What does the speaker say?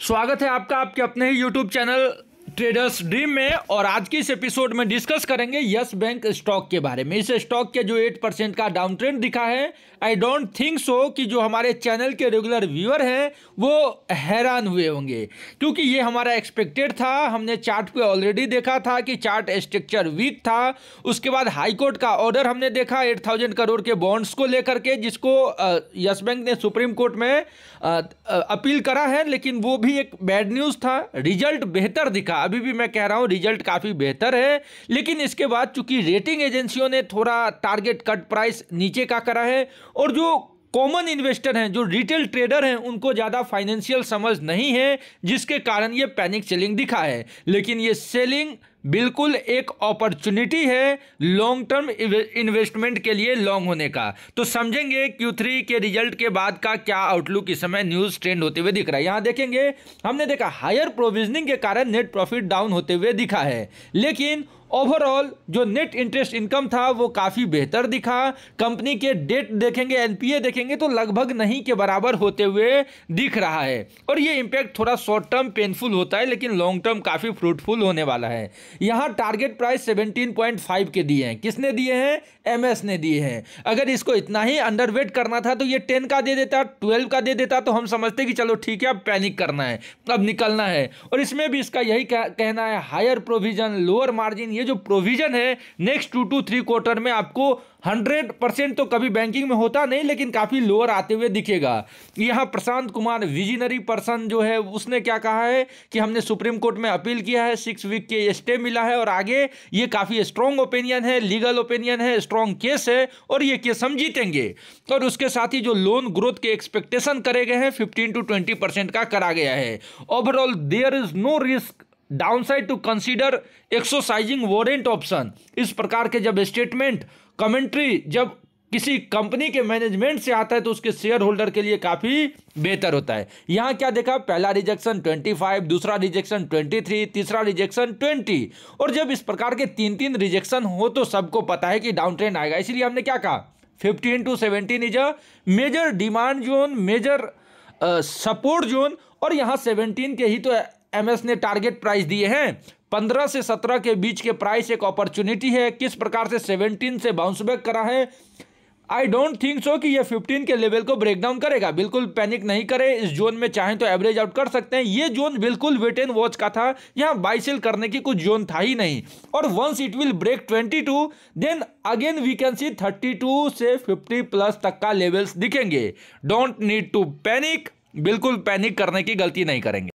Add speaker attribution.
Speaker 1: स्वागत है आपका आपके अपने ही यूट्यूब चैनल ट्रेडर्स ड्रीम में और आज के इस एपिसोड में डिस्कस करेंगे यस बैंक स्टॉक के बारे में इस स्टॉक के जो 8 परसेंट का डाउन ट्रेंड दिखा है आई डोंट थिंक सो कि जो हमारे चैनल के रेगुलर व्यूअर हैं वो हैरान हुए होंगे क्योंकि ये हमारा एक्सपेक्टेड था हमने चार्ट पे ऑलरेडी देखा था कि चार्ट स्ट्रक्चर वीक था उसके बाद हाईकोर्ट का ऑर्डर हमने देखा एट करोड़ के बॉन्ड्स को लेकर के जिसको यस बैंक ने सुप्रीम कोर्ट में अपील करा है लेकिन वो भी एक बैड न्यूज़ था रिजल्ट बेहतर दिखा अभी भी मैं कह रहा हूँ रिजल्ट काफ़ी बेहतर है लेकिन इसके बाद चूंकि रेटिंग एजेंसियों ने थोड़ा टारगेट कट प्राइस नीचे का करा है और जो कॉमन इन्वेस्टर हैं जो रिटेल ट्रेडर हैं उनको ज़्यादा फाइनेंशियल समझ नहीं है जिसके कारण ये पैनिक सेलिंग दिखा है लेकिन ये सेलिंग बिल्कुल एक अपॉर्चुनिटी है लॉन्ग टर्म इन्वेस्टमेंट के लिए लॉन्ग होने का तो समझेंगे क्यू थ्री के रिजल्ट के बाद का क्या आउटलुक इस समय न्यूज ट्रेंड होते हुए दिख रहा है यहां देखेंगे हमने देखा हायर प्रोविजनिंग के कारण नेट प्रॉफिट डाउन होते हुए दिखा है लेकिन ओवरऑल जो नेट इंटरेस्ट इनकम था वो काफ़ी बेहतर दिखा कंपनी के डेट देखेंगे एनपीए देखेंगे तो लगभग नहीं के बराबर होते हुए दिख रहा है और ये इम्पैक्ट थोड़ा शॉर्ट टर्म पेनफुल होता है लेकिन लॉन्ग टर्म काफ़ी फ्रूटफुल होने वाला है यहाँ टारगेट प्राइस 17.5 के दिए हैं किसने दिए हैं एमएस ने दिए हैं अगर इसको इतना ही अंडरवेट करना था तो ये 10 का दे देता 12 का दे देता तो हम समझते कि चलो ठीक है अब पैनिक करना है अब निकलना है और इसमें भी इसका यही कहना है हायर प्रोविजन लोअर मार्जिन ये जो प्रोविजन है next two to three quarter में आपको हंड्रेड परसेंट तो कभी बैंकिंग में होता नहीं लेकिन काफ़ी लोअर आते हुए दिखेगा यहाँ प्रशांत कुमार विजनरी पर्सन जो है उसने क्या कहा है कि हमने सुप्रीम कोर्ट में अपील किया है सिक्स वीक के स्टे मिला है और आगे ये काफ़ी स्ट्रॉन्ग ओपिनियन है लीगल ओपिनियन है स्ट्रॉन्ग केस है और ये केस हम जीतेंगे और उसके साथ ही जो लोन ग्रोथ के एक्सपेक्टेशन करे गए हैं फिफ्टीन टू ट्वेंटी परसेंट का करा गया है overall there is no risk downside to consider exercising warrant option इस प्रकार के जब स्टेटमेंट कमेंट्री जब किसी कंपनी के मैनेजमेंट से आता है तो उसके शेयर होल्डर के लिए काफ़ी बेहतर होता है यहां क्या देखा पहला रिजेक्शन 25 दूसरा रिजेक्शन 23 तीसरा रिजेक्शन 20 और जब इस प्रकार के तीन तीन रिजेक्शन हो तो सबको पता है कि डाउन ट्रेंड आएगा इसलिए हमने क्या कहा 15 to 17 is a major demand zone major support zone और यहां सेवनटीन के ही तो एम ने टारगेट प्राइस दिए हैं 15 से 17 के बीच के प्राइस एक अपॉर्चुनिटी है किस प्रकार से 17 से बाउंस बैक करा है आई डोंट थिंक सो कि ये 15 के लेवल को ब्रेक डाउन करेगा बिल्कुल पैनिक नहीं करें इस जोन में चाहें तो एवरेज आउट कर सकते हैं ये जोन बिल्कुल वेट एंड वॉच का था यहाँ बाइसिल करने की कुछ जोन था ही नहीं और once it will break 22 then again we can see 32 से 50 प्लस तक का लेवल्स दिखेंगे डोंट नीड टू पैनिक बिल्कुल पैनिक करने की गलती नहीं करेंगे